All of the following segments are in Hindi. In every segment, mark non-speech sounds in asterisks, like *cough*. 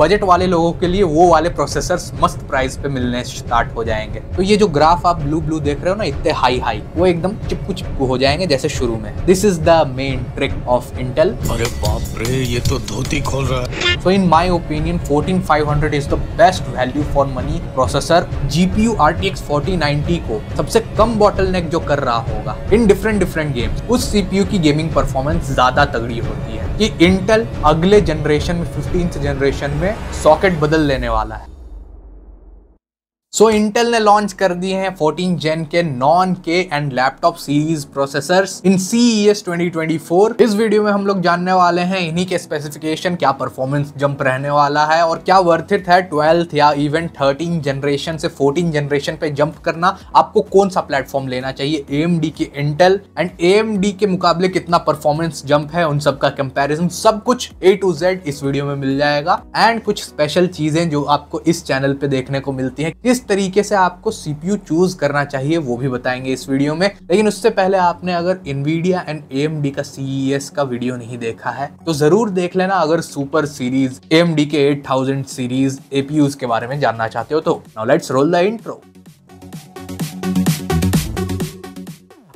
बजट वाले लोगों के लिए वो वाले प्रोसेसर मस्त प्राइस पे मिलने स्टार्ट हो जाएंगे तो ये जो ग्राफ आप ब्लू ब्लू देख रहे हो ना इतने हाई हाई वो एकदम चिपकू चिपकू हो जाएंगे जैसे शुरू में this is the main trick of Intel अरे बाप रे ये तो धोती खोल रहा है so in my opinion 14500 is the best value for money processor GPU RTX 4090 को सबसे कम बॉटलनेक जो कर रहा होगा इन डिफरेंट डिफरेंट गेम्स उस सीपीयू की गेमिंग परफॉर्मेंस ज्यादा तगड़ी होती है कि इंटेल अगले जनरेशन में 15th जनरेशन में में सॉकेट बदल लेने वाला है सो so, इंटेल ने लॉन्च कर दिए हैं 14 जेन के non K and laptop series processors in CES 2024 इस वीडियो में हम लोग जानने वाले हैं इन्हीं के स्पेसिफिकेशन क्या परफॉर्मेंस जंप रहने वाला है और क्या वर्थ इट है ट्वेल्थ या इवन 13 जनरेशन से 14 जनरेशन पे जंप करना आपको कौन सा प्लेटफॉर्म लेना चाहिए ए के इंटेल एंड एम के मुकाबले कितना परफॉर्मेंस जंप है उन सबका कंपेरिजन सब कुछ ए टू जेड इस वीडियो में मिल जाएगा एंड कुछ स्पेशल चीजें जो आपको इस चैनल पे देखने को मिलती है किस किस तरीके से आपको सीपीयू चूज करना चाहिए वो भी बताएंगे इस वीडियो में लेकिन उससे पहले आपने अगर इनवीडिया एंड एम का सीईएस e का वीडियो नहीं देखा है तो जरूर देख लेना अगर सुपर सीरीज एएमडी के एट सीरीज एपीयूज के बारे में जानना चाहते हो तो now let's roll the intro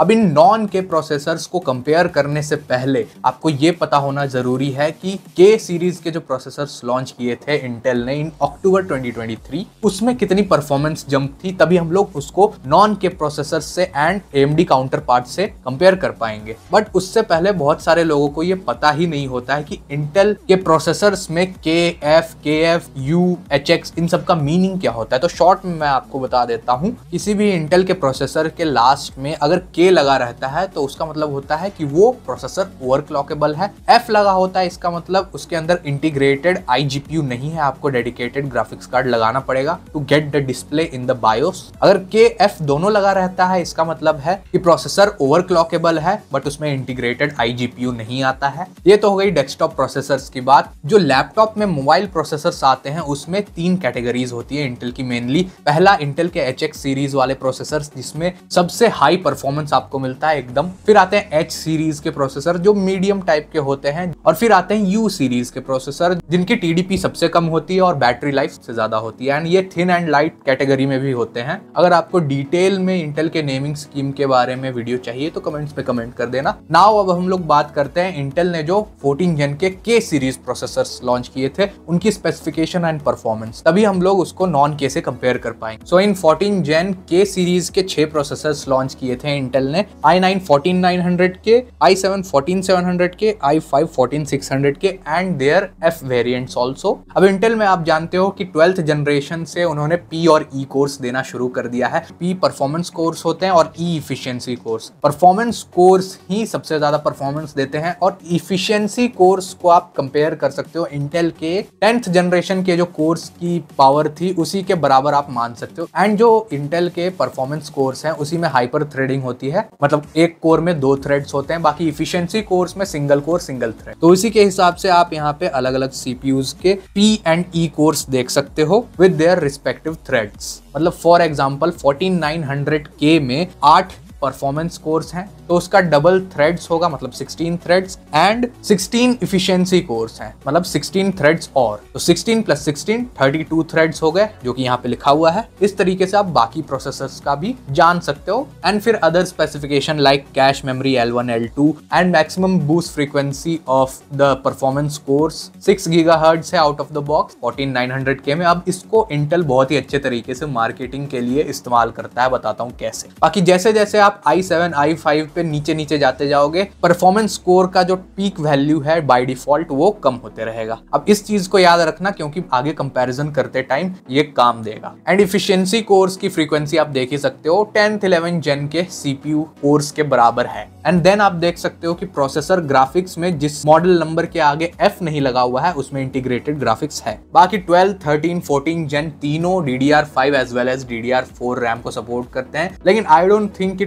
अब इन नॉन के प्रोसेसर्स को कंपेयर करने से पहले आपको ये पता होना ज़रूरी है कि के सीरीज़ के जो प्रोसेसर्स लॉन्च किए थे इंटेल ने इन अक्टूबर 2023 उसमें कितनी परफॉर्मेंस जंप थी तभी हम लोग उसको नॉन के प्रोसेसर से एंड एम काउंटर पार्ट से कंपेयर कर पाएंगे बट उससे पहले बहुत सारे लोगों को ये पता ही नहीं होता है कि इंटेल के प्रोसेसर में K F K F U H X इन सब का मीनिंग क्या होता है तो शॉर्ट में मैं आपको बता देता हूँ किसी भी इंटेल के प्रोसेसर के लास्ट में अगर के के लगा रहता है तो उसका मतलब होता है कि वो प्रोसेसर ओवरक्लॉकेबल है एफ लगा होता है इसका मतलब उसके अंदर इंटीग्रेटेड आई नहीं है आपको डेडिकेटेड ग्राफिक्स कार्ड लगाना पड़ेगा to get the display in the BIOS अगर के एफ दोनों लगा रहता है इसका मतलब है कि प्रोसेसर ओवरक्लॉकेबल है बट उसमें इंटीग्रेटेड आई नहीं आता है ये तो हो गई डेस्कटॉप प्रोसेसर की बात जो लैपटॉप में मोबाइल प्रोसेसर आते हैं उसमें तीन कैटेगरीज होती है इंटेल की मेनली पहला इंटेल के एच सीरीज वाले प्रोसेसर जिसमें सबसे हाई परफॉर्मेंस आपको मिलता है एकदम फिर आते हैं एच सीरीज के प्रोसेसर जो मीडियम टाइप के होते हैं और फिर आते हैं यू सीरीज के प्रोसेसर जिनकी टीडीपी सबसे कम होती है और बैटरी लाइफ से ज्यादा होती है एंड ये थिन एंड लाइट कैटेगरी में भी होते हैं अगर आपको डिटेल में इंटेल के नेमिंग स्कीम के बारे में वीडियो चाहिए तो कमेंट्स में कमेंट कर देना नाउ अब हम लोग बात करते हैं इंटेल ने जो फोर्टीन जेन के के सीरीज प्रोसेसर लॉन्च किए थे उनकी स्पेसिफिकेशन एंड परफॉर्मेंस तभी हम लोग उसको नॉन के से कंपेयर कर पाएंगे सो इन फोर्टीन जेन के सीरीज के छह प्रोसेसर लॉन्च किए थे इंटेल मॉडल ने I nine fourteen nine hundred K I seven fourteen seven hundred K I five fourteen six hundred K and their F variant also अब इंटेल में आप जानते हो कि ट्वेल्थ जनरेशन से उन्होंने पी और ई e कोर्स देना शुरू कर दिया है पी परफॉर्मेंस कोर्स होते हैं और E efficiency cores performance cores ही सबसे ज्यादा परफॉर्मेंस देते हैं और इफिशियंसी कोर्स को आप कंपेयर कर सकते हो इंटेल के टेंथ जनरेशन के जो कोर्स की पावर थी उसी के बराबर आप मान सकते हो एंड जो इंटेल के परफॉर्मेंस कोर्स है उसी में हाइपर थ्रेडिंग होती है है मतलब एक कोर में दो थ्रेड्स होते हैं बाकी इफिशियंसी कोर्स में सिंगल कोर सिंगल थ्रेड तो इसी के हिसाब से आप यहाँ पे अलग अलग सीपीयूज के पी एंड ई कोर्स देख सकते हो विद देयर रिस्पेक्टिव थ्रेड्स मतलब for example fourteen nine hundred के में आठ परफॉर्मेंस कोर्स है तो उसका डबल थ्रेड्स होगा मतलब 16 थ्रेड्स एंड 16 इफिशियंसी कोर्स है मतलब 16 थ्रेड्स और तो 16 प्लस 16 32 थ्रेड्स हो गए जो कि यहाँ पे लिखा हुआ है इस तरीके से आप बाकी प्रोसेसर्स का भी जान सकते हो एंड फिर other specification like cache memory L one L two and maximum boost frequency of the performance cores six giga है out of the box fourteen nine hundred के में अब इसको इंटेल बहुत ही अच्छे तरीके से मार्केटिंग के लिए इस्तेमाल करता है बताता हूँ कैसे बाकी जैसे जैसे आप आप आई सेवन आई फाइव पे नीचे नीचे जाते जाओगे परफॉर्मेंस स्कोर का जो पीक वैल्यू है बाई डिफॉल्ट वो कम होते रहेगा अब इस चीज को याद रखना क्योंकि आगे कंपेरिजन करते टाइम ये काम देगा एंड इफिशियंसी कोर्स की फ्रीक्वेंसी आप देख ही सकते हो टेंथ इलेवन जेन के सीपीयू कोर्स के बराबर है एंड देन आप देख सकते हो कि प्रोसेसर ग्राफिक्स में जिस मॉडल नंबर के आगे एफ नहीं लगा हुआ है उसमें इंटीग्रेटेड ग्राफिक्स है बाकी 12, 13, 14 जेन तीनों five as well as D D R four RAM को सपोर्ट करते हैं लेकिन आई डोंट थिंक कि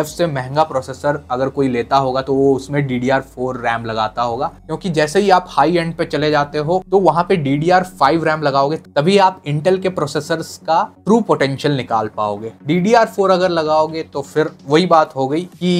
एफ से महंगा प्रोसेसर अगर कोई लेता होगा तो वो उसमें D D R four RAM लगाता होगा क्योंकि जैसे ही आप हाई एंड पे चले जाते हो तो वहां पे D D R five RAM लगाओगे तभी आप इंटेल के प्रोसेसर का ट्रू पोटेंशियल निकाल पाओगे डी डी आर फोर अगर लगाओगे तो फिर वही बात हो गई कि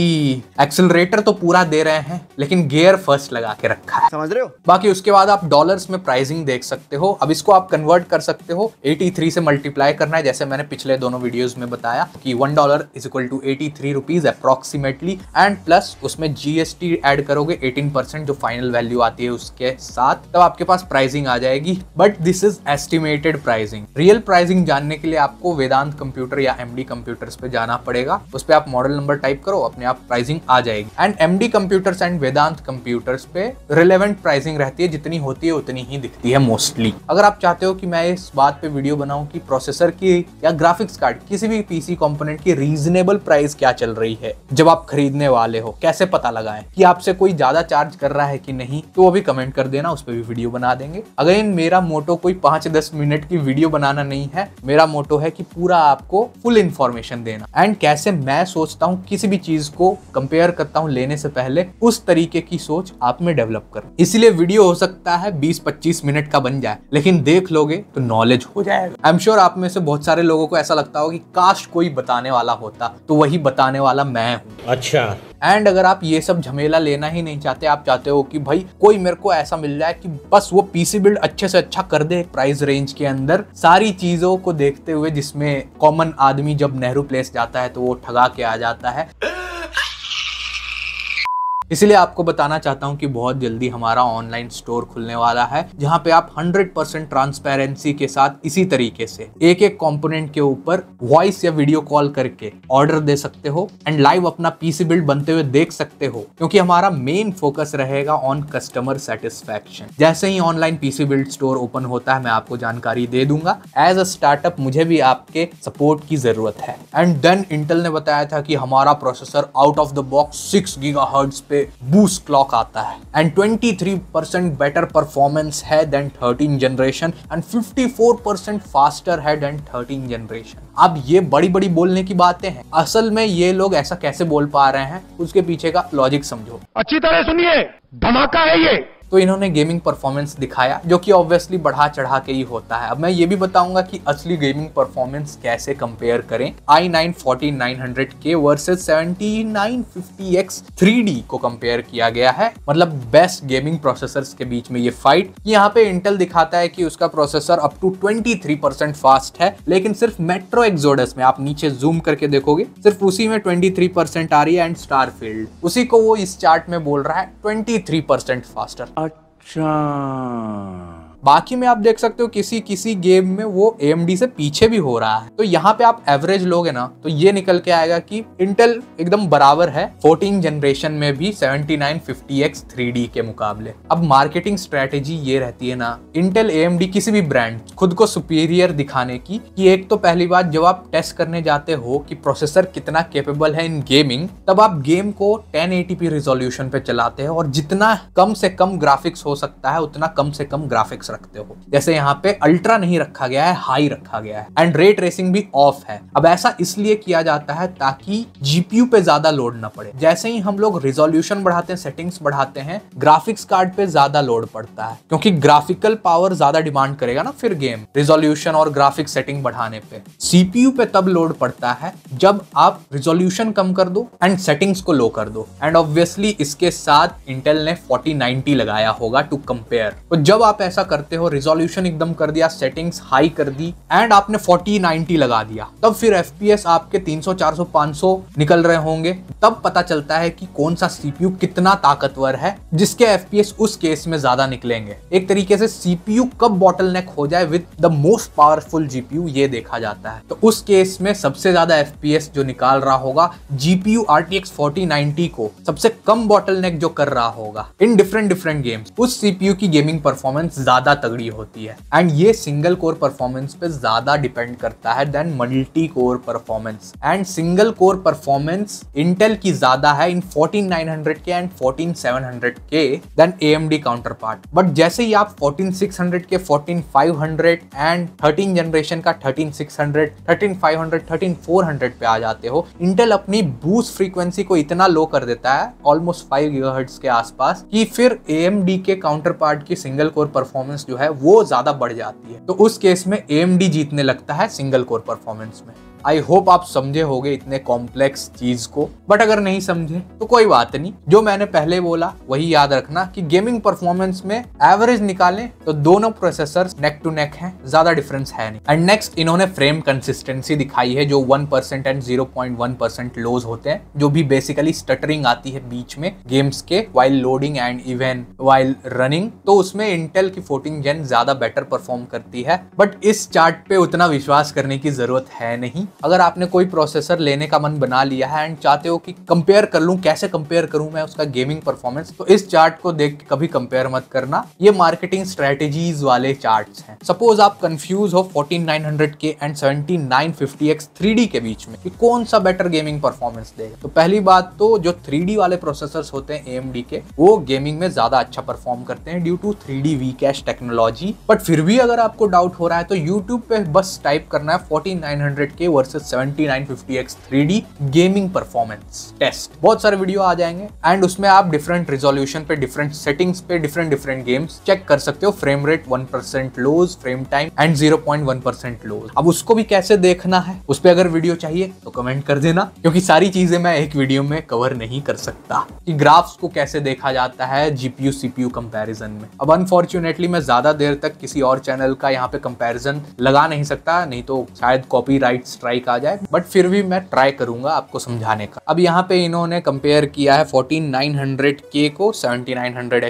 एक्सिलेटर तो पूरा दे रहे हैं लेकिन गियर फर्स्ट लगा के रखा है समझ रहे हो बाकी उसके बाद आप डॉलर्स में प्राइसिंग देख सकते हो अब इसको आप कन्वर्ट कर सकते हो 83 से मल्टीप्लाई करना है जैसे मैंने पिछले दोनों वीडियोस में बताया कि one dollar is equal to eighty three rupees approximately and plus उसमें जीएसटी एड करोगे एटीन परसेंट जो फाइनल वैल्यू आती है उसके साथ तब आपके पास प्राइसिंग आ जाएगी but this is estimated pricing real pricing जानने के लिए आपको वेदांत कंप्यूटर या एमडी कंप्यूटर्स पे जाना पड़ेगा उस पर आप मॉडल नंबर टाइप करो अपने आप प्राइसिंग आ जाएगी and M D computers and Vedant computers पे रिलेवेंट प्राइसिंग रहती है जितनी होती है उतनी ही दिखती है मोस्टली अगर आप चाहते हो कि मैं इस बात पे वीडियो बनाऊं कि प्रोसेसर की या ग्राफिक्स कार्ड किसी भी पीसी कंपोनेंट की रीजनेबल प्राइस क्या चल रही है जब आप खरीदने वाले हो कैसे पता लगाए कि आपसे कोई ज्यादा चार्ज कर रहा है कि नहीं तो वो भी कमेंट कर देना उस पर भी वीडियो बना देंगे अगर इन मेरा मोटो कोई पांच दस मिनट की वीडियो बनाना नहीं है मेरा मोटो है कि पूरा आपको फुल इंफॉर्मेशन देना एंड कैसे मैं सोचता हूँ किसी भी चीज को कंपेयर करता हूँ लेने से पहले उस तरीके की सोच आप में डेवलप कर इसलिए वीडियो हो सकता है 20-25 मिनट का बन जाए लेकिन देख लोगे तो नॉलेज हो जाएगा आई एम श्योर आप में से बहुत सारे लोगों को ऐसा लगता होगा कि काश कोई बताने वाला होता तो वही बताने वाला मैं हूँ अच्छा एंड अगर आप ये सब झमेला लेना ही नहीं चाहते आप चाहते हो कि भाई कोई मेरे को ऐसा मिल जाए कि बस वो पीसी बिल्ड अच्छे से अच्छा कर दे प्राइस रेंज के अंदर सारी चीजों को देखते हुए जिसमें कॉमन आदमी जब नेहरू प्लेस जाता है तो वो ठगा के आ जाता है इसलिए आपको बताना चाहता हूँ कि बहुत जल्दी हमारा ऑनलाइन स्टोर खुलने वाला है जहाँ पे आप 100% परसेंट ट्रांसपेरेंसी के साथ इसी तरीके से एक एक कंपोनेंट के ऊपर वॉइस या वीडियो कॉल करके ऑर्डर दे सकते हो एंड लाइव अपना पीसी बिल्ड बनते हुए देख सकते हो क्योंकि हमारा मेन फोकस रहेगा ऑन कस्टमर सेटिस्फेक्शन जैसे ही online PC build store open होता है मैं आपको जानकारी दे दूंगा एज अ स्टार्टअप मुझे भी आपके सपोर्ट की जरूरत है एंड देन इंटेल ने बताया था कि हमारा processor out of the box six giga पे पे बूस्ट क्लॉक आता है एंड 23 परसेंट बेटर परफॉर्मेंस है than 13 generation and 54 percent faster है देन 13 जनरेशन अब ये बड़ी बड़ी बोलने की बातें हैं असल में ये लोग ऐसा कैसे बोल पा रहे हैं उसके पीछे का लॉजिक समझो अच्छी तरह सुनिए धमाका है ये तो इन्होंने गेमिंग परफॉर्मेंस दिखाया जो कि ऑब्वियसली बढ़ा चढ़ा के ही होता है अब मैं ये भी बताऊंगा कि असली गेमिंग परफॉर्मेंस कैसे कंपेयर करें I nine forty nine hundred K versus seventy nine fifty X three D को कंपेयर किया गया है मतलब बेस्ट गेमिंग प्रोसेसर के बीच में ये फाइट यहाँ पे इंटेल दिखाता है कि उसका processor up to twenty three percent fast है लेकिन सिर्फ मेट्रो एक्सोडस में आप नीचे जूम करके देखोगे सिर्फ उसी में ट्वेंटी थ्री परसेंट आ रही है एंड स्टारफील्ड उसी को वो इस चार्ट में बोल रहा है ट्वेंटी थ्री परसेंट फास्टर अच्छा बाकी में आप देख सकते हो किसी किसी गेम में वो एम से पीछे भी हो रहा है तो यहाँ पे आप एवरेज लोग ना तो ये निकल के आएगा कि इंटेल एकदम बराबर है फोर्टीन जनरेशन में भी सेवेंटी नाइन डी के मुकाबले अब मार्केटिंग स्ट्रेटेजी ये रहती है ना इंटेल एम किसी भी ब्रांड खुद को सुपीरियर दिखाने की कि एक तो पहली बात जब आप टेस्ट करने जाते हो कि प्रोसेसर कितना केपेबल है इन गेमिंग तब आप गेम को 1080p रिजोल्यूशन पे चलाते हैं और जितना कम से कम ग्राफिक्स हो सकता है उतना कम से कम ग्राफिक्स रखते हो जैसे यहाँ पे अल्ट्रा नहीं रखा गया है हाई रखा गया है एंड रेट रेसिंग भी ऑफ है अब ऐसा इसलिए किया जाता है ताकि जीपीयू पे ज्यादा लोड ना पड़े जैसे ही हम लोग रिजोल्यूशन बढ़ाते हैं सेटिंग्स बढ़ाते हैं ग्राफिक्स कार्ड पे ज्यादा लोड पड़ता है क्योंकि ग्राफिकल पावर ज्यादा डिमांड करेगा ना फिर गेम रिजोल्यूशन और ग्राफिक सेटिंग बढ़ाने पे सीपीयू पे तब लोड पड़ता है जब आप रिजोल्यूशन कम कर दो एंड सेटिंग्स को लो कर दो एंड ऑब्वियसली इसके साथ इंटेल ने 4090 लगाया होगा टू कंपेयर तो जब आप ऐसा कर करते हो रिजोल्यूशन एकदम कर दिया सेटिंग्स हाई कर दी एंड आपने 4090 लगा दिया तब फिर एफ आपके 300 400 500 निकल रहे होंगे तब पता चलता है कि कौन सा सीपीयू कितना ताकतवर है जिसके एफ उस केस में ज्यादा निकलेंगे एक तरीके से सीपीयू कब बॉटल नेक हो जाए with the most powerful GPU ये देखा जाता है तो उस केस में सबसे ज्यादा एफ जो निकाल रहा होगा जीपीयू आर टी एक्स को सबसे कम बॉटल नेक जो कर रहा होगा इन डिफरेंट डिफरेंट गेम्स उस सीपीयू की गेमिंग परफॉर्मेंस ज्यादा ज़्यादा तगड़ी होती है एंड ये सिंगल कोर परफॉर्मेंस पे ज़्यादा डिपेंड करता है than multi core performance and single core performance Intel की ज़्यादा है इन 14900 K and 14700 K than AMD counterpart but जैसे ही आप 14600 के 14500 एंड 13 जनरेशन का 13600 13500 13400 पे आ जाते हो इंटेल अपनी बूस्ट फ्रीक्वेंसी को इतना लो कर देता है ऑलमोस्ट फाइव गीगाहर्ट्ज के आसपास कि फिर AMD के काउंटर पार्ट की सिंगल कोर परफॉर्मेंस परफॉर्मेंस जो है वो ज़्यादा बढ़ जाती है तो उस केस में एम जीतने लगता है सिंगल कोर परफॉर्मेंस में आई होप आप समझे होंगे इतने कॉम्प्लेक्स चीज को बट अगर नहीं समझे तो कोई बात नहीं जो मैंने पहले बोला वही याद रखना कि गेमिंग परफॉर्मेंस में एवरेज निकालें तो दोनों प्रोसेसर नेक टू नेक हैं ज्यादा डिफरेंस है नहीं एंड नेक्स्ट इन्होंने फ्रेम कंसिस्टेंसी दिखाई है जो one percent and zero point one percent lows होते हैं जो भी बेसिकली स्टटरिंग आती है बीच में गेम्स के while loading and even while running तो उसमें इंटेल की कोटिंग जेन ज्यादा बेटर परफॉर्म करती है बट इस चार्ट पे उतना विश्वास करने की जरूरत है नहीं अगर आपने कोई प्रोसेसर लेने का मन बना लिया है एंड चाहते हो कि कंपेयर कर लू कैसे कंपेयर करूं मैं उसका गेमिंग परफॉर्मेंस तो इस चार्ट को देख कभी कंपेयर मत करना ये मार्केटिंग स्ट्रेटेजीज वाले चार्ट है सपोज आप कंफ्यूज हो 14900 के एंड 7950x 3D के बीच में कि कौन सा बेटर गेमिंग परफॉर्मेंस देगा तो पहली बात तो जो 3D वाले प्रोसेसर होते हैं AMD के वो गेमिंग में ज्यादा अच्छा परफॉर्म करते हैं due to three D V cache technology but फिर भी अगर आपको डाउट हो रहा है तो यूट्यूब पे बस टाइप करना है nine hundred 4900K versus 7950X 3D gaming performance test बहुत सारे वीडियो आ जाएंगे एंड उसमें आप डिफरेंट रिजोल्यूशन पे डिफरेंट सेटिंग्स पे डिफरेंट डिफरेंट गेम्स चेक कर सकते हो frame rate one percent lows frame time and zero point one percent lows अब उसको भी कैसे देखना है उस पर अगर वीडियो चाहिए तो कमेंट कर देना क्योंकि सारी चीजें मैं एक वीडियो में कवर नहीं कर सकता कि ग्राफ्स को कैसे देखा जाता है जीपीयू सीपीयू कंपैरिजन में अब अनफॉर्चुनेटली मैं ज़्यादा देर तक किसी और चैनल का यहाँ पे कंपैरिजन लगा नहीं सकता नहीं तो शायद कॉपी स्ट्राइक आ जाए बट फिर भी मैं ट्राई करूंगा आपको समझाने का अब यहाँ पे इन्होंने कंपेयर किया है 14900K को seventy 7900X hundred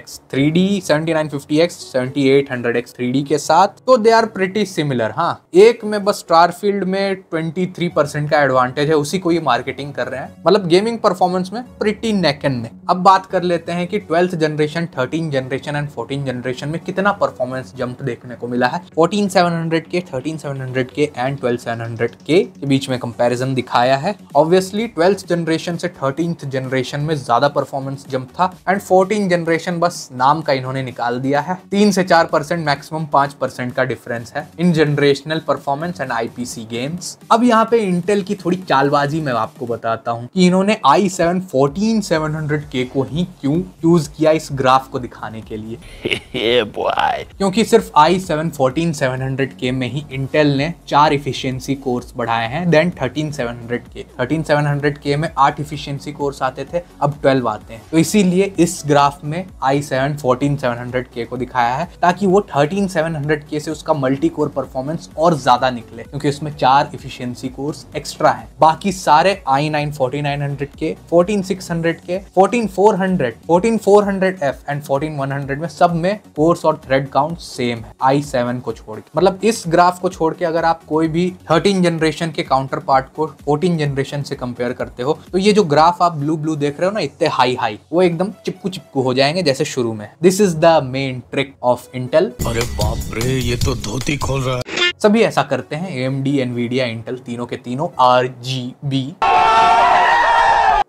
X three D के साथ तो दे आर प्रिटी सिमिलर हाँ एक में बस स्टारफील्ड में 23% का एडवांटेज है उसी को ये मार्केटिंग कर रहे हैं मतलब गेमिंग परफॉर्मेंस में प्रिटी नेकन में अब बात कर लेते हैं कि twelfth generation thirteen generation and fourteen generation में कितना परफॉर्मेंस जंप देखने को मिला है 14700 के 13700 के एंड 12700 के बीच में कंपैरिजन दिखाया है ऑब्वियसली ट्वेल्थ जनरेशन से थर्टीन जनरेशन में ज्यादा परफॉर्मेंस जंप था एंड फोर्टीन जनरेशन बस नाम का इन्होंने निकाल दिया है तीन से चार परसेंट मैक्सिमम पांच परसेंट का डिफरेंस है इन generational performance and IPC games अब यहाँ पे इंटेल की थोड़ी चालबाजी मैं आपको बताता हूँ कि इन्होंने I seven fourteen seven hundred K को ही क्यों यूज किया इस ग्राफ को दिखाने के लिए *laughs* है क्योंकि सिर्फ I seven fourteen seven hundred के में ही इंटेल ने चार इफिशियंसी कोर्स बढ़ाए हैं than thirteen seven hundred K thirteen seven hundred के में आठ इफिशियंसी कोर्स आते थे अब ट्वेल्व आते हैं तो इसीलिए इस ग्राफ में I seven fourteen seven hundred K को दिखाया है ताकि वो थर्टीन सेवन हंड्रेड के से उसका मल्टी कोर परफॉर्मेंस और ज्यादा निकले क्योंकि उसमें चार इफिशियंसी कोर्स एक्स्ट्रा है बाकी सारे I nine forty nine hundred K fourteen six hundred K fourteen four hundred fourteen four hundred F and fourteen one hundred में सब में कोर्स और थ्रेड थ्रेड काउंट सेम है आई सेवन को छोड़ के मतलब इस ग्राफ को छोड़ के अगर आप कोई भी थर्टीन जनरेशन के काउंटर पार्ट को फोर्टीन जनरेशन से कंपेयर करते हो तो ये जो ग्राफ आप ब्लू ब्लू देख रहे हो ना इतने हाई हाई वो एकदम चिपकू चिपकू हो जाएंगे जैसे शुरू में this is the main trick of Intel अरे बाप रे ये तो धोती खोल रहा है सभी ऐसा करते हैं एम डी एनवीडिया इंटेल तीनों के तीनों आर जी बी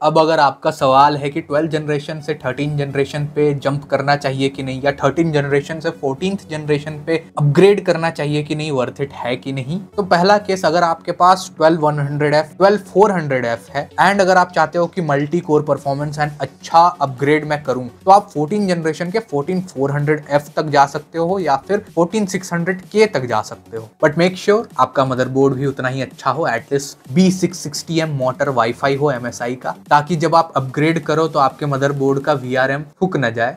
अब अगर आपका सवाल है कि ट्वेल्थ जनरेशन से थर्टीन जनरेशन पे जंप करना चाहिए कि नहीं या थर्टीन जनरेशन से फोर्टीन जनरेशन पे अपग्रेड करना चाहिए कि नहीं वर्थ इट है कि नहीं तो पहला केस अगर आपके पास twelve one hundred F twelve four hundred F है एंड अगर आप चाहते हो कि मल्टी कोर परफॉर्मेंस एंड अच्छा अपग्रेड मैं करूँ तो आप फोर्टीन जनरेशन के फोर्टीन फोर हंड्रेड एफ तक जा सकते हो या फिर फोर्टीन सिक्स हंड्रेड के तक जा सकते हो बट मेक श्योर आपका मदरबोर्ड भी उतना ही अच्छा हो at least B six sixty M mortar wifi हो एम एस आई का ताकि जब आप अपग्रेड करो तो आपके मदरबोर्ड का वी आर एम हुक ना जाए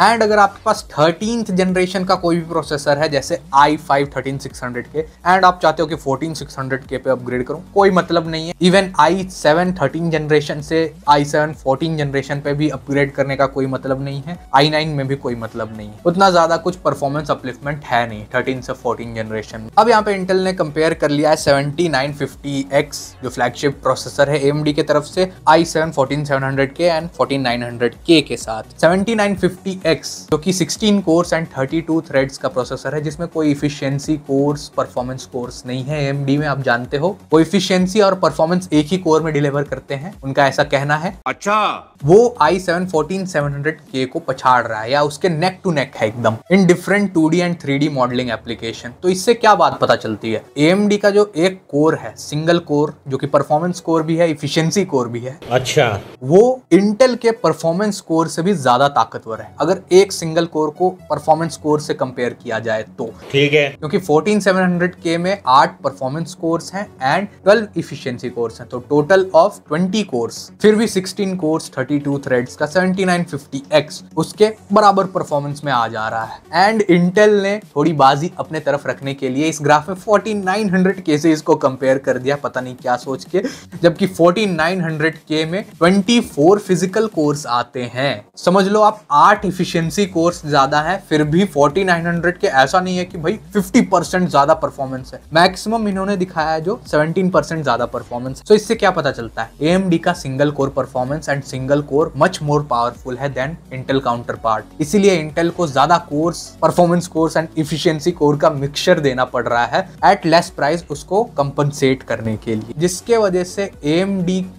एंड अगर आपके पास थर्टीन जनरेशन का कोई भी प्रोसेसर है जैसे I five thirteen six hundred K and आप चाहते हो कि फोर्टीन सिक्स हंड्रेड के पे अपग्रेड करूँ कोई मतलब नहीं है even I seven thirteen generation से आई सेवन फोर्टीन जनरेशन पे भी अपग्रेड करने का कोई मतलब नहीं है आई नाइन में भी कोई मतलब नहीं है उतना ज़्यादा कुछ परफॉर्मेंस अपलिफ्टमेंट है नहीं थर्टीन से फोर्टीन जनरेशन अब यहाँ पे इंटेल ने कंपेयर कर लिया है सेवेंटी नाइन फिफ्टी एक्स जो फ्लैगशिप प्रोसेसर है एम की तरफ से I seven fourteen seven hundred K and fourteen nine hundred K के साथ सेवेंटी नाइन फिफ्टी एक्स जो कि 16 कोर्स एंड 32 थ्रेड्स का प्रोसेसर है जिसमें कोई इफिशियंसी कोर्स परफॉर्मेंस कोर्स नहीं है एम में आप जानते हो वो इफिशियंसी और परफॉर्मेंस एक ही कोर में डिलीवर करते हैं उनका ऐसा कहना है अच्छा वो I seven fourteen seven hundred K को पछाड़ रहा है या उसके नेक टू नेक है एकदम in different two D and three D modelling application तो इससे क्या बात पता चलती है ए एम डी का जो एक कोर है सिंगल कोर जो कि परफॉर्मेंस कोर भी है इफिशियंसी कोर भी है अच्छा वो इंटेल के परफॉर्मेंस कोर से भी ज्यादा ताकतवर है अगर अगर एक सिंगल कोर को परफॉर्मेंस कोर से कंपेयर किया जाए तो ठीक है क्योंकि 14700 के में आठ परफॉर्मेंस कोर्स हैं एंड 12 इफिशियंसी कोर्स हैं तो टोटल ऑफ 20 कोर्स फिर भी 16 कोर्स 32 थ्रेड्स का 7950X उसके बराबर परफॉर्मेंस में आ जा रहा है एंड इंटेल ने थोड़ी बाजी अपने तरफ रखने के लिए इस ग्राफ में 4900 के से इसको कंपेयर कर दिया पता नहीं क्या सोच के जबकि 4900 के में 24 फिजिकल कोर्स आते हैं समझ लो आप आठ इफिशियंसी एफिशिएंसी कोर्स ज़्यादा है फिर भी 4900 के ऐसा नहीं है कि भाई 50% परसेंट ज़्यादा परफॉर्मेंस है मैक्सिमम इन्होंने दिखाया है जो 17% परसेंट ज़्यादा परफॉर्मेंस तो इससे क्या पता चलता है ए का single core performance and single core much more powerful है देन इंटेल काउंटर पार्ट इसीलिए इंटेल को ज़्यादा cores performance cores and efficiency core का मिक्सचर देना पड़ रहा है एट लेस प्राइस उसको कंपनसेट करने के लिए जिसके वजह से ए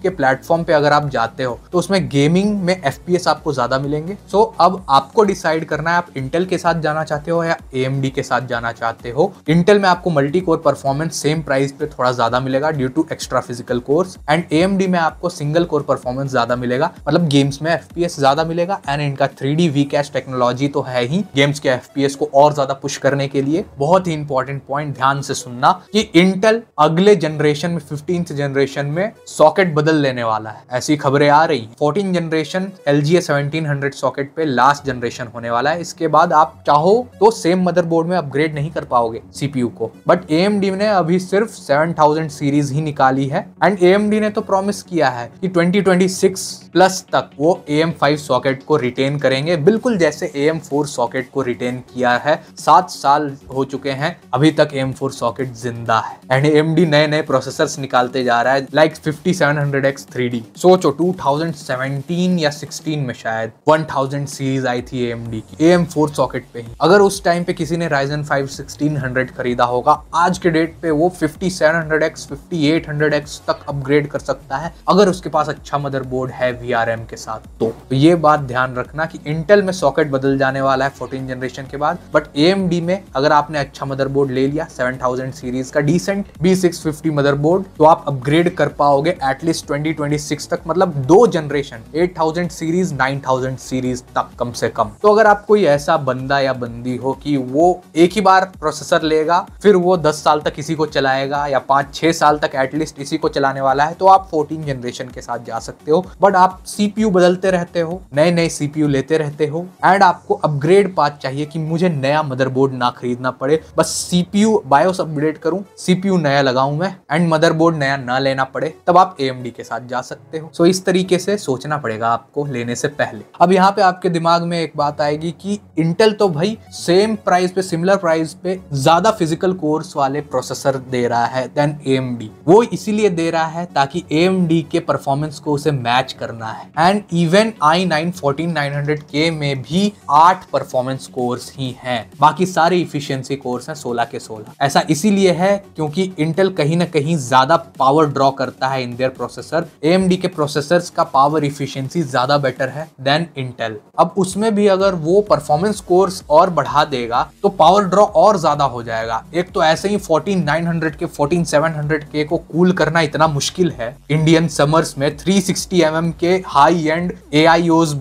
के प्लेटफॉर्म पे अगर आप जाते हो तो उसमें गेमिंग में एफ आपको ज़्यादा मिलेंगे सो so, अब आप आपको डिसाइड करना है आप इंटेल के साथ जाना चाहते हो या ए के साथ जाना चाहते हो इंटेल में आपको multi core performance same price पे थोड़ा ज्यादा मिलेगा due to extra physical cores and A में आपको सिंगल कोर परफॉर्मेंस ज्यादा मिलेगा मतलब गेम्स में एफ ज्यादा मिलेगा एंड इनका three D V cache technology तो है ही गेम्स के एफ को और ज्यादा पुश करने के लिए बहुत ही इंपॉर्टेंट पॉइंट ध्यान से सुनना कि इंटेल अगले जनरेशन में फिफ्टीन जनरेशन में सॉकेट बदल लेने वाला है ऐसी खबरें आ रही है fourteen generation L G socket पे लास्ट जनरेशन होने वाला है इसके बाद आप चाहो तो सेम मदरबोर्ड में अपग्रेड नहीं कर पाओगे सीपीयू को बट ए ने अभी सिर्फ सेवन थाउजेंड सीरीज ही निकाली है एंड ए ने तो प्रॉमिस किया है कि 2026 प्लस तक वो ए एम फाइव सॉकेट को रिटेन करेंगे बिल्कुल जैसे ए एम फोर सॉकेट को रिटेन किया है सात साल हो चुके हैं अभी तक ए एम फोर सॉकेट जिंदा है एंड एम नए नए प्रोसेसर निकालते जा रहा है like fifty seven hundred X three D सोचो टू थाउजेंड सेवनटीन या सिक्सटीन में शायद वन थाउजेंड सीरीज आई थी एम की एम फोर सॉकेट पे ही अगर उस टाइम पे किसी ने राइजन फाइव सिक्सटीन हंड्रेड खरीदा होगा आज के डेट पे वो fifty seven hundred X fifty eight hundred X तक अपग्रेड कर सकता है अगर उसके पास अच्छा मदरबोर्ड है वी आर एम के साथ तो, ये बात ध्यान रखना की इंटेल में सॉकेट बदल जाने वाला है फोर्टीन जनरेशन के बाद बट ए में अगर आपने अच्छा मदरबोर्ड ले लिया सेवन थाउजेंड सीरीज का decent B six fifty motherboard तो आप अपग्रेड कर पाओगे एटलीस्ट ट्वेंटी ट्वेंटी सिक्स तक मतलब दो generation eight thousand series nine thousand series तक कम से कम तो अगर आप कोई ऐसा बंदा या बंदी हो कि वो एक ही बार प्रोसेसर लेगा फिर वो दस साल तक इसी को चलाएगा या पांच छह साल तक एटलीस्ट इसी को चलाने वाला है तो आप फोर्टीन जनरेशन के साथ जा सकते हो बट आप सीपीयू बदलते रहते हो नए नए सीपीयू लेते रहते हो एंड आपको अपग्रेड पाथ चाहिए कि मुझे नया मदरबोर्ड ना खरीदना पड़े बस सीपीयू बायोस अपग्रेड करूं सीपीयू नया लगाऊं मैं एंड मदरबोर्ड नया ना लेना पड़े तब आप एएमडी के साथ जा सकते हो सो so, इस तरीके से सोचना पड़ेगा आपको लेने से पहले अब यहाँ पे आपके दिमाग में एक बात आएगी कि इंटेल तो भाई सेम प्राइस पे सिमिलर प्राइस पे ज्यादा फिजिकल कोर्स वाले प्रोसेसर दे रहा है देन एम वो इसीलिए दे रहा है ताकि एम के परफॉर्मेंस को उसे मैच करना है and even i nine fourteen nine hundred के में भी आठ परफॉर्मेंस कोर्स ही है बाकी सारे इफिशियंसी कोर्स हैं सोलह के सोलह ऐसा इसीलिए है क्योंकि इंटेल कहीं ना कहीं ज्यादा पावर ड्रॉ करता है इंडियर प्रोसेसर एम के प्रोसेसर का पावर इफिशियंसी ज्यादा बेटर है देन इंटेल अब उस उसमें भी अगर वो परफॉर्मेंस कोर्स और बढ़ा देगा तो पावर ड्रॉ और ज्यादा हो जाएगा एक तो ऐसे ही 14900 के 14700 के को कूल करना इतना मुश्किल है इंडियन समर्स में 360 सिक्सटी mm के हाई एंड ए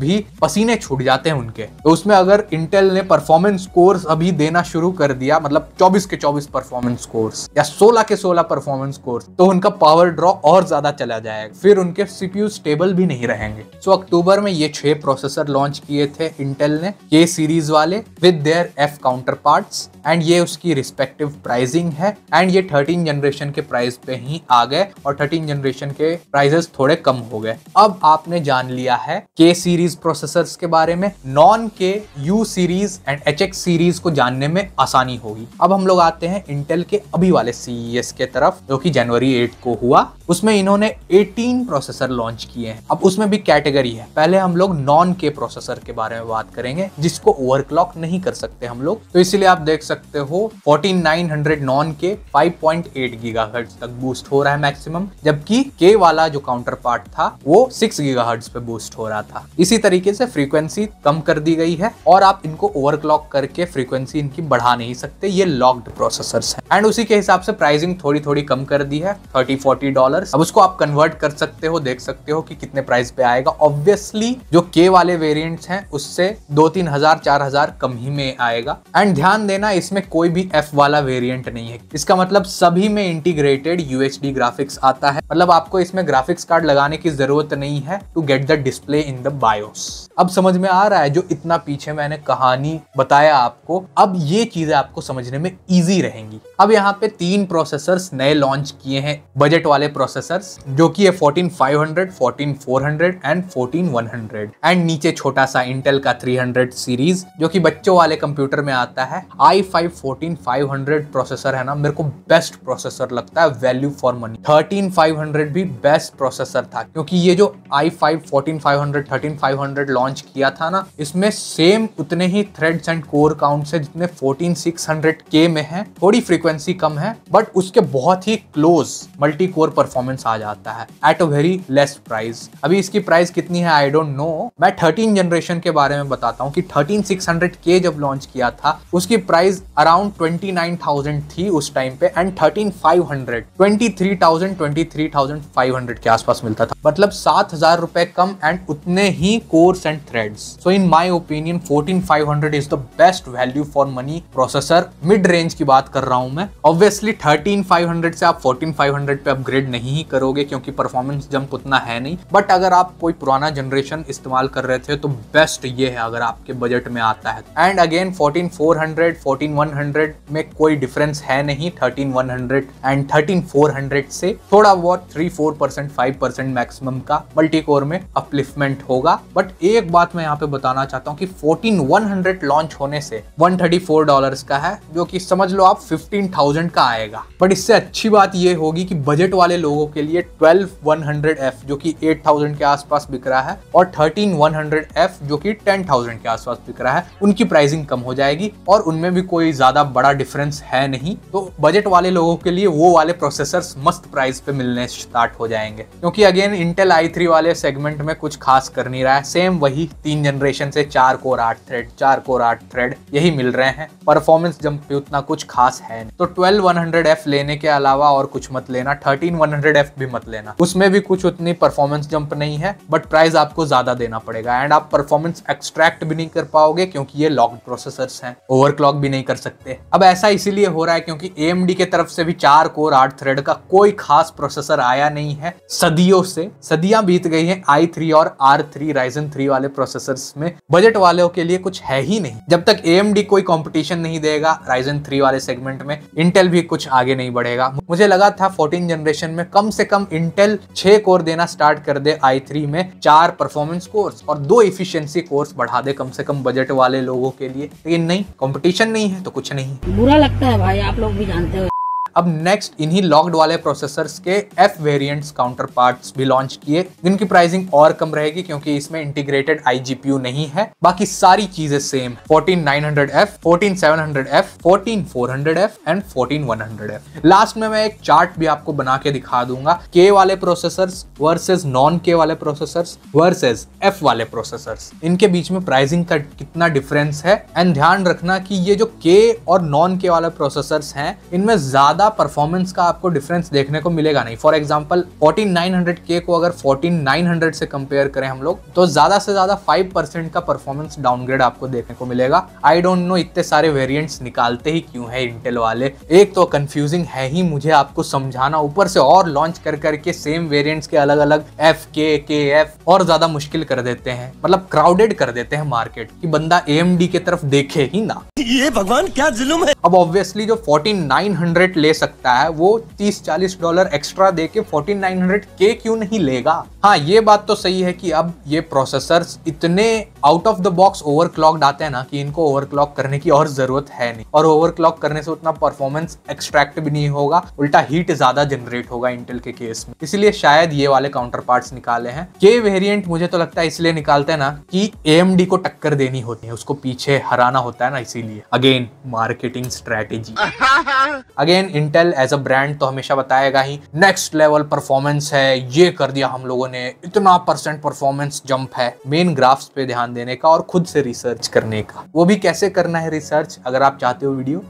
भी पसीने छूट जाते हैं उनके तो उसमें अगर इंटेल ने परफॉर्मेंस कोर्स अभी देना शुरू कर दिया मतलब चौबीस के चौबीस परफॉर्मेंस कोर्स या सोलह के सोलह परफॉर्मेंस कोर्स तो उनका पावर ड्रॉ और ज्यादा चला जाएगा फिर उनके सीपीयू स्टेबल भी नहीं रहेंगे सो so, अक्टूबर में ये छह प्रोसेसर लॉन्च किए थे है इंटेल ने ये सीरीज वाले with their F counterpart and ये उसकी रिस्पेक्टिव प्राइसिंग है एंड ये थर्टीन जनरेशन के प्राइस पे ही आ गए और थर्टीन जनरेशन के प्राइजेस थोड़े कम हो गए अब आपने जान लिया है के सीरीज प्रोसेसर्स के बारे में non K U series and H X series को जानने में आसानी होगी अब हम लोग आते हैं इंटेल के अभी वाले सीईएस e के तरफ जो की जनवरी एट को हुआ उसमें इन्होंने 18 प्रोसेसर लॉन्च किए हैं अब उसमें भी कैटेगरी है पहले हम लोग नॉन के प्रोसेसर के बारे बारे में बात करेंगे जिसको ओवरक्लॉक नहीं कर सकते हम लोग तो इसलिए आप देख सकते हो 4900 नॉन के 5.8 गीगाहर्ट्ज तक बूस्ट हो रहा है मैक्सिमम जबकि के वाला जो काउंटर पार्ट था वो 6 गीगाहर्ट्ज पे बूस्ट हो रहा था इसी तरीके से फ्रीक्वेंसी कम कर दी गई है और आप इनको ओवरक्लॉक करके फ्रीक्वेंसी इनकी बढ़ा नहीं सकते ये लॉक्ड प्रोसेसर है एंड उसी के हिसाब से प्राइसिंग थोड़ी थोड़ी कम कर दी है थर्टी फोर्टी डॉलर अब उसको आप कन्वर्ट कर सकते हो देख सकते हो कि कितने प्राइस पे आएगा ऑब्वियसली जो के वाले वेरियंट हैं उस उससे दो तीन हजार चार हजार कम ही में आएगा एंड ध्यान देना इसमें कोई भी एफ वाला वेरियंट नहीं है इसका मतलब सभी में इंटीग्रेटेड यूएचडी ग्राफिक्स आता है मतलब आपको इसमें ग्राफिक्स कार्ड लगाने की जरूरत नहीं है to get the display in the BIOS अब समझ में आ रहा है जो इतना पीछे मैंने कहानी बताया आपको अब ये चीजें आपको समझने में इजी रहेंगी अब यहाँ पे तीन प्रोसेसर्स नए लॉन्च किए हैं बजट वाले प्रोसेसर्स जो कि है 14500, 14400 एंड 14100 एंड नीचे छोटा सा इंटेल इंटेल का 300 सीरीज जो कि बच्चों वाले कंप्यूटर में आता है i five fourteen five hundred processor है ना मेरे को बेस्ट प्रोसेसर लगता है value for money thirteen five hundred भी बेस्ट प्रोसेसर था क्योंकि ये जो i five fourteen five hundred thirteen five hundred launch किया था ना इसमें सेम उतने ही थ्रेड एंड कोर काउंट है जितने फोर्टीन सिक्स हंड्रेड के में है थोड़ी फ्रीक्वेंसी कम है बट उसके बहुत ही क्लोज मल्टी कोर परफॉर्मेंस आ जाता है at a very less price अभी इसकी प्राइस कितनी है आई डोंट नो मैं थर्टीन जनरेशन के बारे में बताता हूँ कि 13600K जब लॉन्च किया था उसकी प्राइस अराउंड 29000 थी उस टाइम पे एंड 13500 23000 23500 के आसपास मिलता था मतलब सात हजार रुपए कम एंड उतने ही cores and threads so in my opinion 14500 is the best value for money processor mid range की बात कर रहा हूँ मैं ऑब्वियसली 13500 से आप 14500 पे अपग्रेड नहीं ही करोगे क्योंकि परफॉर्मेंस जंप उतना है नहीं बट अगर आप कोई पुराना जनरेशन इस्तेमाल कर रहे थे तो बेस्ट तो ये है अगर आपके बजट में आता है एंड अगेन 14400 14100 में कोई डिफरेंस है नहीं 13100 एंड 13400 से थोड़ा बहुत 3 4 परसेंट फाइव परसेंट मैक्सिमम का मल्टी कोर में अपलिफ्टमेंट होगा बट एक बात मैं यहाँ पे बताना चाहता हूँ कि 14100 लॉन्च होने से 134 डॉलर्स का है जो कि समझ लो आप 15000 का आएगा बट इससे अच्छी बात ये होगी कि बजट वाले लोगों के लिए 12100F जो कि 8000 के आसपास बिक रहा है और 13100F जो कि टेन थाउजेंड के आसपास बिक रहा है उनकी प्राइसिंग कम हो जाएगी और उनमें भी कोई ज्यादा बड़ा डिफरेंस है नहीं तो बजट वाले लोगों के लिए वो वाले प्रोसेसर मस्त प्राइस पे मिलने स्टार्ट हो जाएंगे क्योंकि अगेन इंटेल आई वाले सेगमेंट में कुछ खास कर नहीं रहा है सेम वही तीन जनरेशन से चार कोर आठ थ्रेड चार कोर आठ थ्रेड यही मिल रहे हैं परफॉर्मेंस जंप पे उतना कुछ खास है नहीं तो ट्वेल्व वन हंड्रेड एफ लेने के अलावा और कुछ मत लेना थर्टीन वन हंड्रेड एफ भी मत लेना उसमें भी कुछ उतनी परफॉर्मेंस जंप नहीं है बट प्राइस आपको ज्यादा देना पड़ेगा एंड आप परफॉर्मेंस एक्सट्रैक्ट भी नहीं कर पाओगे क्योंकि ये लॉक्ड प्रोसेसर्स हैं ओवरक्लॉक भी नहीं कर सकते अब ऐसा इसीलिए हो रहा है क्योंकि ए के तरफ से भी चार कोर आठ थ्रेड का कोई खास प्रोसेसर आया नहीं है सदियों से सदियां बीत गई है आई थ्री और आर थ्री राइजन थ्री वाले प्रोसेसर में बजट वालों के लिए कुछ है ही नहीं जब तक ए कोई कॉम्पिटिशन नहीं देगा राइजन थ्री वाले सेगमेंट में इंटेल भी कुछ आगे नहीं बढ़ेगा मुझे लगा था फोर्टीन जनरेशन में कम से कम इंटेल छह कोर देना स्टार्ट कर दे आई में चार परफॉर्मेंस कोर्स और दो इफिशियंसी कोर्स कोर्स बढ़ा दे कम से कम बजट वाले लोगों के लिए लेकिन नहीं कॉम्पिटिशन नहीं है तो कुछ नहीं बुरा लगता है भाई आप लोग भी जानते हो अब नेक्स्ट इन्हीं लॉक्ड वाले प्रोसेसर के एफ वेरिएंट्स काउंटर पार्ट भी लॉन्च किए जिनकी प्राइसिंग और कम रहेगी क्योंकि इसमें इंटीग्रेटेड आई नहीं है बाकी सारी चीजें same fourteen fourteen fourteen nine hundred hundred F F seven four hundred F and fourteen one hundred F last में मैं एक चार्ट भी आपको बना के दिखा दूंगा के वाले प्रोसेसर वर्सेज नॉन के वाले प्रोसेसर वर्सेज एफ वाले प्रोसेसर इनके बीच में प्राइसिंग का कितना डिफरेंस है एंड ध्यान रखना कि ये जो के और नॉन के वाले प्रोसेसर हैं इनमें ज्यादा ज़्यादा परफॉर्मेंस का आपको डिफरेंस देखने को मिलेगा नहीं फॉर एग्जाम्पल फोर्टीन नाइन के को अगर फोर्टीन से कंपेयर करें हम लोग तो ज़्यादा से ज़्यादा फाइव का परफॉर्मेंस डाउनग्रेड आपको देखने को मिलेगा आई डोंट नो इतने सारे वेरियंट्स निकालते ही क्यों है इंटेल वाले एक तो कन्फ्यूजिंग है ही मुझे आपको समझाना ऊपर से और लॉन्च कर करके सेम वेरियंट्स के अलग अलग एफ के के एफ और ज़्यादा मुश्किल कर देते हैं मतलब क्राउडेड कर देते हैं मार्केट कि बंदा ए की तरफ देखे ही ना ये भगवान क्या जुलूम है अब ऑब्वियसली जो फोर्टीन ले सकता है वो 30-40 डॉलर एक्स्ट्रा दे के फोर्टीन के क्यों नहीं लेगा हाँ ये बात तो सही है कि अब ये प्रोसेसर इतने out of the box overclocked आते हैं ना कि इनको ओवरक्लॉक करने की और जरूरत है नहीं और ओवरक्लॉक करने से उतना परफॉर्मेंस एक्सट्रैक्ट भी नहीं होगा उल्टा हीट ज्यादा जनरेट होगा इंटेल के केस में इसलिए शायद ये वाले काउंटर पार्ट निकाले हैं ये वेरियंट मुझे तो लगता है इसलिए निकालते हैं ना कि ए को टक्कर देनी होती है उसको पीछे हराना होता है ना इसीलिए again marketing strategy again Intel as a brand तो हमेशा बताएगा ही नेक्स्ट लेवल परफॉर्मेंस है ये कर दिया हम लोगों ने इतना परसेंट परफॉर्मेंस जंप है मेन ग्राफ्स पे ध्यान देने का और खुद से रिसर्च करने का वो भी कैसे करना है रिसर्च अगर आप चाहते हो वीडियो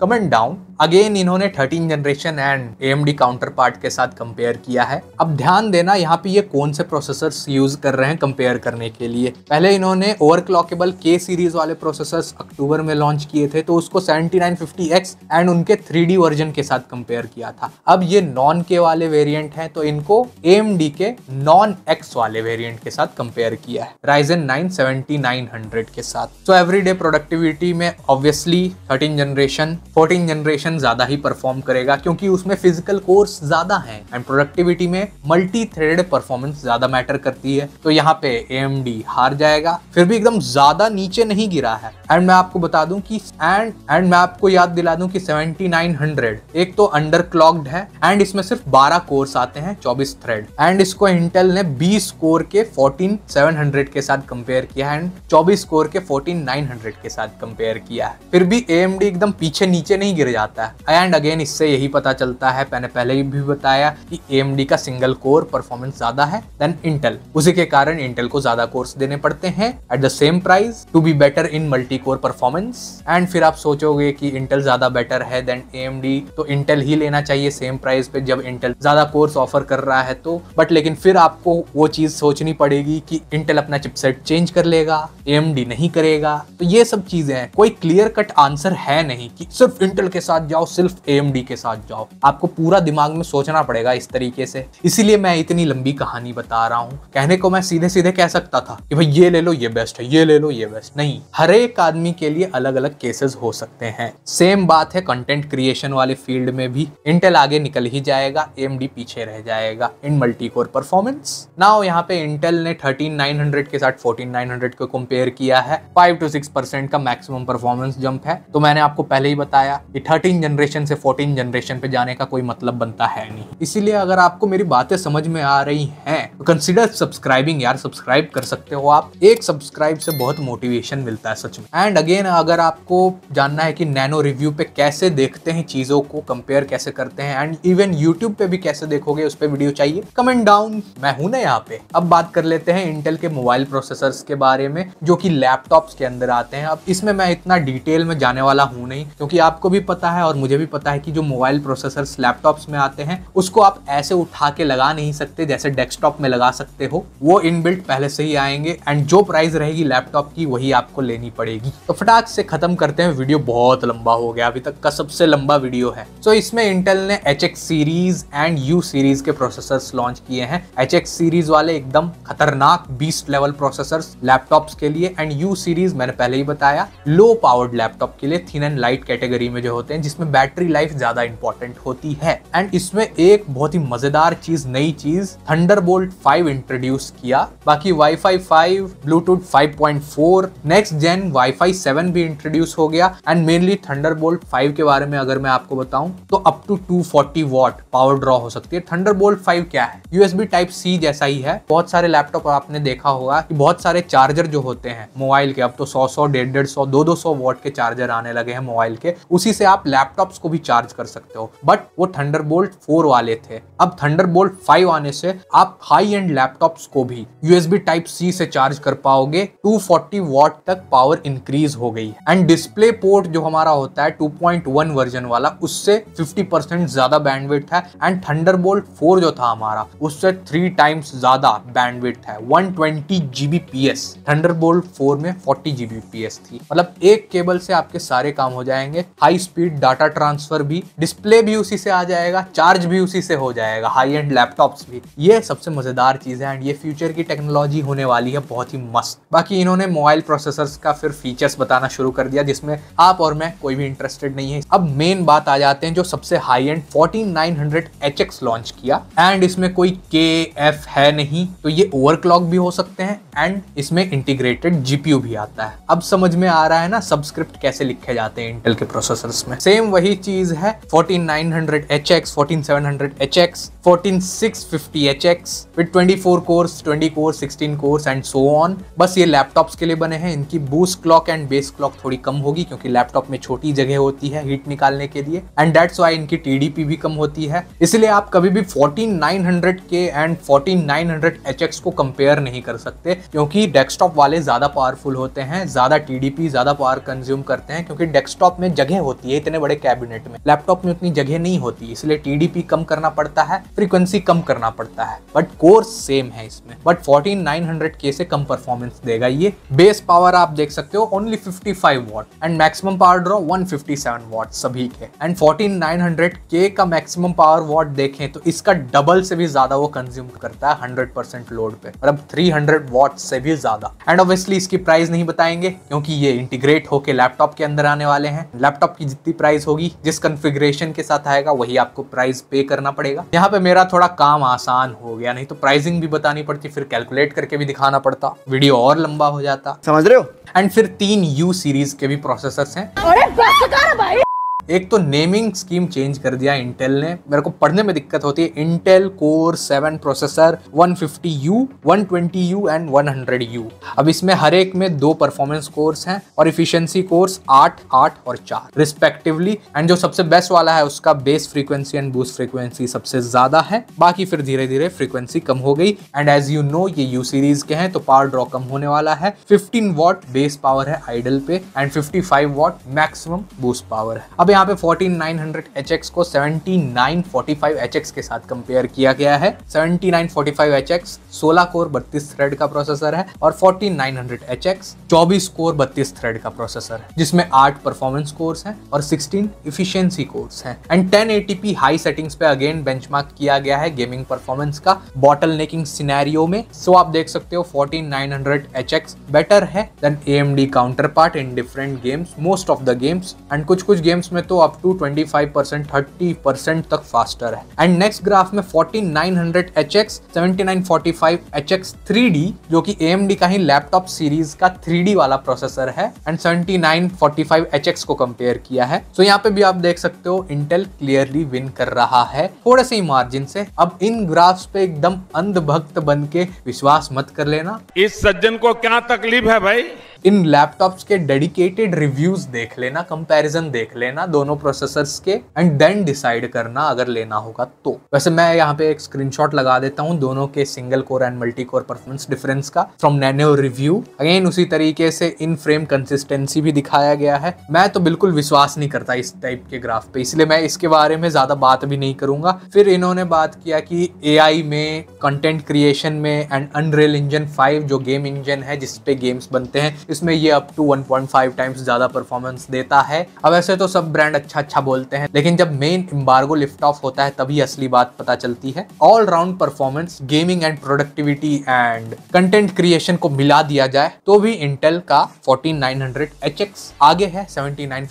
कमेंट डाउन अगेन इन्होंने thirteen generation and A M D counterpart के साथ कंपेयर किया है अब ध्यान देना यहाँ पे ये कौन से प्रोसेसर्स यूज कर रहे हैं कंपेयर करने के लिए पहले इन्होंने ओवर क्लॉकेबल के सीरीज वाले प्रोसेसर्स अक्टूबर में लॉन्च किए थे तो उसको 7950X एंड उनके 3D वर्जन के साथ कंपेयर किया था अब ये नॉन के वाले वेरियंट है तो इनको एम के नॉन एक्स वाले वेरियंट के साथ कंपेयर किया है राइजन नाइन सेवेंटी के साथ तो एवरीडे प्रोडक्टिविटी में obviously thirteen generation fourteen generation application ज़्यादा ही परफॉर्म करेगा क्योंकि उसमें फिजिकल कोर्स ज़्यादा है एंड प्रोडक्टिविटी में मल्टी थ्रेड परफॉर्मेंस ज़्यादा मैटर करती है तो यहाँ पे ए हार जाएगा फिर भी एकदम ज़्यादा नीचे नहीं गिरा है एंड मैं आपको बता दूं कि एंड एंड मैं आपको याद दिला दूं कि 7900 एक तो अंडर क्लॉक्ड है एंड इसमें सिर्फ 12 कोर्स आते हैं 24 थ्रेड एंड इसको इंटेल ने 20 कोर के 14700 के साथ कंपेयर किया है एंड 24 कोर के 14900 के साथ कंपेयर किया है फिर भी ए एकदम पीछे नीचे नहीं गिर जाता जाता है एंड अगेन इससे यही पता चलता है मैंने पहले भी बताया कि ए का सिंगल कोर परफॉर्मेंस ज्यादा है देन इंटेल उसी के कारण इंटेल को ज्यादा कोर्स देने पड़ते हैं at the same price to be better in multi core performance and फिर आप सोचोगे कि इंटेल ज्यादा बेटर है देन ए तो इंटेल ही लेना चाहिए सेम प्राइस पे जब इंटेल ज्यादा कोर्स ऑफर कर रहा है तो बट लेकिन फिर आपको वो चीज सोचनी पड़ेगी कि इंटेल अपना चिपसेट चेंज कर लेगा ए नहीं करेगा तो ये सब चीजें हैं कोई क्लियर कट आंसर है नहीं कि सिर्फ इंटेल के साथ साथ जाओ सिर्फ ए के साथ जाओ आपको पूरा दिमाग में सोचना पड़ेगा इस तरीके से इसीलिए मैं इतनी लंबी कहानी बता रहा हूँ कहने को मैं सीधे सीधे कह सकता था कि भाई ये ले लो ये बेस्ट है ये ले लो ये बेस्ट नहीं हर एक आदमी के लिए अलग अलग केसेस हो सकते हैं सेम बात है कंटेंट क्रिएशन वाले फील्ड में भी इंटेल आगे निकल ही जाएगा एम पीछे रह जाएगा in multi core performance now यहाँ पे इंटेल ने थर्टीन के साथ फोर्टीन को कंपेयर किया है फाइव टू सिक्स का मैक्सिमम परफॉर्मेंस जंप है तो मैंने आपको पहले ही बताया कि 13 जनरेशन से 14 जनरेशन पे जाने का कोई मतलब बनता है नहीं इसीलिए अगर आपको मेरी बातें समझ में आ रही हैं तो कंसिडर सब्सक्राइबिंग यार सब्सक्राइब कर सकते हो आप एक सब्सक्राइब से बहुत मोटिवेशन मिलता है सच में एंड अगेन अगर आपको जानना है कि नैनो रिव्यू पे कैसे देखते हैं चीज़ों को कंपेयर कैसे करते हैं एंड इवन यूट्यूब पे भी कैसे देखोगे उस पर वीडियो चाहिए कमेंट डाउन मैं हूं ना यहाँ पे अब बात कर लेते हैं इंटेल के मोबाइल प्रोसेसर के बारे में जो कि लैपटॉप्स के अंदर आते हैं अब इसमें मैं इतना डिटेल में जाने वाला हूँ नहीं क्योंकि आपको भी पता है है और मुझे भी पता है कि जो मोबाइल प्रोसेसर लैपटॉप्स में आते हैं उसको आप ऐसे उठा के लगा नहीं सकते जैसे डेस्कटॉप में लगा सकते हो वो इनबिल्ट पहले से ही आएंगे एंड जो प्राइस रहेगी लैपटॉप की वही आपको लेनी पड़ेगी तो फटाक से खत्म करते हैं वीडियो बहुत लंबा हो गया अभी तक का सबसे लंबा वीडियो है सो so, इसमें इंटेल ने H series and U series के प्रोसेसर लॉन्च किए हैं एच सीरीज वाले एकदम खतरनाक बीस लेवल प्रोसेसर लैपटॉप्स के लिए एंड यू सीरीज मैंने पहले ही बताया लो पावर्ड लैपटॉप के लिए थिन एंड लाइट कैटेगरी में जो होते हैं जिस इसमें बैटरी लाइफ ज्यादा इंपॉर्टेंट होती है एंड इसमें एक बहुत ही मजेदार चीज नई चीज थंडर बोल्ट फाइव इंट्रोड्यूस किया बाकी wifi five Bluetooth five point four next gen wifi seven भी इंट्रोड्यूस हो गया and mainly Thunderbolt five के बारे में अगर मैं आपको बताऊं तो up to two forty watt power draw हो सकती है थंडर बोल्ट फाइव क्या है यूएसबी टाइप सी जैसा ही है बहुत सारे लैपटॉप आपने देखा होगा कि बहुत सारे चार्जर जो होते हैं मोबाइल के अब तो सौ सौ डेढ़ डेढ़ सौ दो दो सौ वॉट के चार्जर आने लगे हैं मोबाइल के उसी से आप लैप लैपटॉप्स को भी चार्ज कर सकते हो बट वो थंडरबोल्ट फोर वाले थे अब बोल्ट फाइव आने से आप हाई एंड लैपटॉप्स को भी यूएसबी टाइप सी से चार्ज कर पाओगे 240 वॉट तक पावर इंक्रीज हो गई एंड डिस्प्ले पोर्ट जो हमारा होता है 2.1 वर्जन वाला उससे 50 परसेंट ज्यादा बैंडविड्थ है एंड बोल्ट फोर जो था हमारा उससे थ्री टाइम्स ज्यादा बैंडविड्थ है one twenty Gbps bolt four में फोर्टी जीबीपीएस थी मतलब एक केबल से आपके सारे काम हो जाएंगे high speed data data transfer भी डिस्प्ले भी उसी से आ जाएगा चार्ज भी उसी से हो जाएगा हाई एंड लैपटॉप्स भी ये सबसे मज़ेदार चीज़ है एंड ये फ्यूचर की टेक्नोलॉजी होने वाली है बहुत ही मस्त बाकी इन्होंने मोबाइल प्रोसेसर का फिर फीचर्स बताना शुरू कर दिया जिसमें आप और मैं कोई भी इंटरेस्टेड नहीं है अब मेन बात आ जाते हैं जो सबसे high end fourteen nine hundred H X launch किया एंड इसमें कोई के एफ है नहीं तो ये ओवर भी हो सकते हैं एंड इसमें इंटीग्रेटेड जीपीयू भी आता है अब समझ में आ रहा है ना सबस्क्रिप्ट कैसे लिखे जाते हैं इंटेल के प्रोसेसर्स में से सेम वही चीज है 14900 HX, 14700 HX, 14650 HX with 24 cores 20 cores 16 cores and so on बस ये लैपटॉप्स के लिए बने हैं इनकी boost clock and base clock थोड़ी कम होगी क्योंकि लैपटॉप में छोटी जगह होती है हीट निकालने के लिए एंड डेट्स वाई इनकी टीडीपी भी कम होती है इसलिए आप कभी भी 14900 के एंड 14900 HX को कंपेयर नहीं कर सकते क्योंकि डेस्कटॉप वाले ज्यादा पावरफुल होते हैं ज्यादा टीडीपी ज्यादा पावर कंज्यूम करते हैं क्योंकि डेस्कटॉप में जगह होती है इतने बड़े कैबिनेट में लैपटॉप में उतनी जगह नहीं होती इसलिए टीडीपी कम करना पड़ता है फ्रीक्वेंसी कम करना पड़ता है बट कोर सेम है इसमें बट फोर्टीन नाइन हंड्रेड के से कम परफॉर्मेंस देगा ये बेस पावर आप देख सकते हो only fifty five watt and maximum power draw one fifty seven watt सभी के एंड फोर्टीन नाइन हंड्रेड के का मैक्सिमम पावर वॉट देखें तो इसका डबल से भी ज्यादा वो कंज्यूम करता है हंड्रेड परसेंट लोड पे और अब थ्री हंड्रेड वॉट से भी ज्यादा एंड ऑब्वियसली इसकी प्राइस नहीं बताएंगे क्योंकि ये इंटीग्रेट होके लैपटॉप के अंदर आने वाले हैं लैपटॉप की जितनी प्राइस प्राइस होगी जिस कन्फिग्रेशन के साथ आएगा वही आपको प्राइस पे करना पड़ेगा यहाँ पे मेरा थोड़ा काम आसान हो गया नहीं तो प्राइसिंग भी बतानी पड़ती फिर कैलकुलेट करके भी दिखाना पड़ता वीडियो और लंबा हो जाता समझ रहे हो एंड फिर तीन यू सीरीज के भी प्रोसेसर है एक तो नेमिंग स्कीम चेंज कर दिया इंटेल ने मेरे को पढ़ने में दिक्कत होती है Intel core seven processor 150U, 120U and 100U। अब इसमें हर एक में दो परफॉर्मेंस कोर्स हैं और इफिशियंसी कोर्स आठ आठ और चार रिस्पेक्टिवली एंड जो सबसे बेस्ट वाला है उसका base frequency and boost frequency सबसे ज्यादा है बाकी फिर धीरे धीरे फ्रीक्वेंसी कम हो गई एंड एज यू नो ये यू सीरीज के हैं तो पावर ड्रॉ कम होने वाला है फिफ्टीन वॉट बेस पावर है आइडल पे and fifty five watt maximum boost power है अब यहाँ पे 14900HX को 7945HX के साथ कंपेयर किया गया है 7945HX 16 कोर 32 थ्रेड का प्रोसेसर है और 14900HX 24 कोर 32 थ्रेड का प्रोसेसर है जिसमें 8 परफॉर्मेंस कोर्स हैं और 16 इफिशियंसी कोर्स हैं एंड 1080p हाई सेटिंग्स पे अगेन बेंचमार्क किया गया है गेमिंग परफॉर्मेंस का बॉटल नेकिंग सीनैरियो में सो आप देख सकते हो 14900HX बेटर है देन AMD counterpart in different games most of the games and कुछ कुछ गेम्स में तो में तो up to 25 percent thirty percent तक फास्टर है एंड नेक्स्ट ग्राफ में 4900 HX 7945 HX 3D जो कि AMD का ही लैपटॉप सीरीज का 3D वाला प्रोसेसर है एंड 7945 HX को कंपेयर किया है सो so, यहाँ पे भी आप देख सकते हो इंटेल क्लियरली विन कर रहा है थोड़े से ही मार्जिन से अब इन ग्राफ्स पे एकदम अंधभक्त बन के विश्वास मत कर लेना इस सज्जन को क्या तकलीफ है भाई इन लैपटॉप्स के डेडिकेटेड रिव्यूज देख लेना कंपैरिजन देख लेना दोनों प्रोसेसर्स के एंड देन डिसाइड करना अगर लेना होगा तो वैसे मैं यहाँ पे एक स्क्रीनशॉट लगा देता हूँ दोनों के single core and multi core performance difference का फ्रॉम नैनो रिव्यू अगेन उसी तरीके से इन फ्रेम कंसिस्टेंसी भी दिखाया गया है मैं तो बिल्कुल विश्वास नहीं करता इस टाइप के ग्राफ पे इसलिए मैं इसके बारे में ज्यादा बात भी नहीं करूंगा फिर इन्होंने बात किया कि ए में कंटेंट क्रिएशन में एंड अनरेल इंजन फाइव जो गेम इंजन है जिसपे गेम्स बनते हैं इसमें ये अप टू 1.5 टाइम्स ज़्यादा परफॉर्मेंस देता है अब ऐसे तो सब ब्रांड अच्छा अच्छा बोलते हैं लेकिन जब मेन इम्बार्गो लिफ्ट ऑफ होता है तभी असली बात पता चलती है all round performance gaming and productivity and content creation को मिला दिया जाए तो भी इंटेल का फोर्टीन नाइन आगे है सेवेंटी नाइन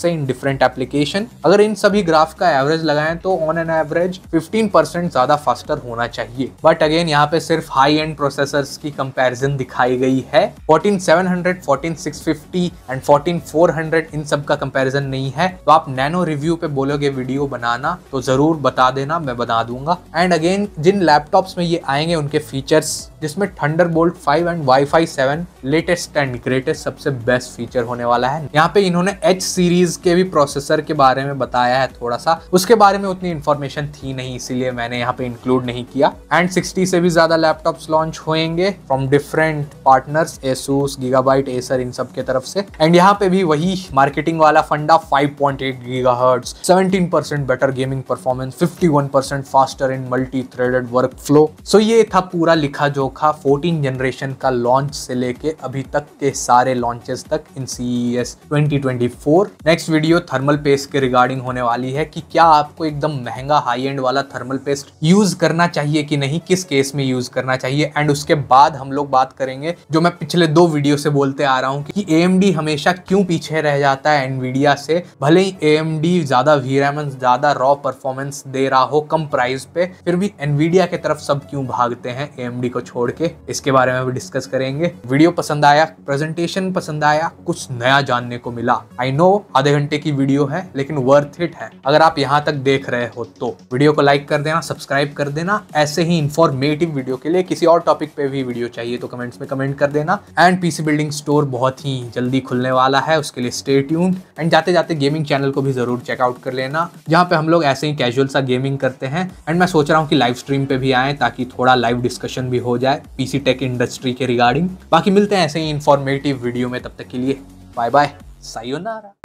से इन डिफरेंट एप्लीकेशन अगर इन सभी ग्राफ का एवरेज लगाएं तो ऑन एन एवरेज फिफ्टीन ज्यादा फास्टर होना चाहिए बट अगेन यहाँ पे सिर्फ हाई एंड प्रोसेसर की कंपेरिजन दिखाई गई है फोर्टीन 14700, 14650 एंड 14400 इन सब का कंपैरिजन नहीं है तो आप नैनो रिव्यू पे बोलोगे वीडियो बनाना तो ज़रूर बता देना मैं बना दूंगा एंड अगेन जिन लैपटॉप्स में ये आएंगे उनके फीचर्स जिसमें Thunderbolt five and wifi seven latest and greatest सबसे बेस्ट फीचर होने वाला है यहाँ पे इन्होंने एच सीरीज के भी प्रोसेसर के बारे में बताया है थोड़ा सा उसके बारे में उतनी इन्फॉर्मेशन थी नहीं इसीलिए मैंने यहाँ पे इंक्लूड नहीं किया एंड सिक्सटी से भी ज्यादा लैपटॉप्स लॉन्च होएंगे from different partners Asus Gigabyte Acer इन सब के तरफ से एंड यहाँ पे भी वही मार्केटिंग वाला फंडा 5.8 point eight gigahertz seventeen percent better gaming performance 51 percent faster in multi threaded workflow so ये था पूरा लिखा जोखा 14 जनरेशन का लॉन्च से लेके अभी तक के सारे लॉन्चेस तक in CES 2024 next video thermal paste के रिगार्डिंग होने वाली है कि क्या आपको एकदम महंगा हाई एंड वाला थर्मल पेस्ट यूज करना चाहिए कि नहीं किस केस में यूज करना चाहिए एंड उसके बाद हम लोग बात करेंगे जो मैं पिछले दो वीडियो वीडियो से बोलते आ रहा हूँ कि ए हमेशा क्यों पीछे रह जाता है एनवीडिया से भले ही ए ज़्यादा वी ज़्यादा रॉ परफॉर्मेंस दे रहा हो कम प्राइस पे फिर भी एनवीडिया की तरफ सब क्यों भागते हैं ए को छोड़ के इसके बारे में भी डिस्कस करेंगे वीडियो पसंद आया प्रेजेंटेशन पसंद आया कुछ नया जानने को मिला आई नो आधे घंटे की वीडियो है लेकिन वर्थ इट है अगर आप यहाँ तक देख रहे हो तो वीडियो को लाइक कर देना सब्सक्राइब कर देना ऐसे ही इंफॉर्मेटिव वीडियो के लिए किसी और टॉपिक पे भी वीडियो चाहिए तो कमेंट्स में कमेंट कर देना एंड पीसी बिल्डिंग स्टोर बहुत ही जल्दी खुलने वाला है उसके लिए स्टे ट्यून एंड जाते जाते गेमिंग चैनल को भी ज़रूर चेकआउट कर लेना जहाँ पे हम लोग ऐसे ही कैजुअल सा गेमिंग करते हैं एंड मैं सोच रहा हूँ कि लाइव स्ट्रीम पे भी आए ताकि थोड़ा लाइव डिस्कशन भी हो जाए पीसी टेक इंडस्ट्री के रिगार्डिंग बाकी मिलते हैं ऐसे ही इन्फॉर्मेटिव वीडियो में तब तक के लिए बाय बाय सायोनारा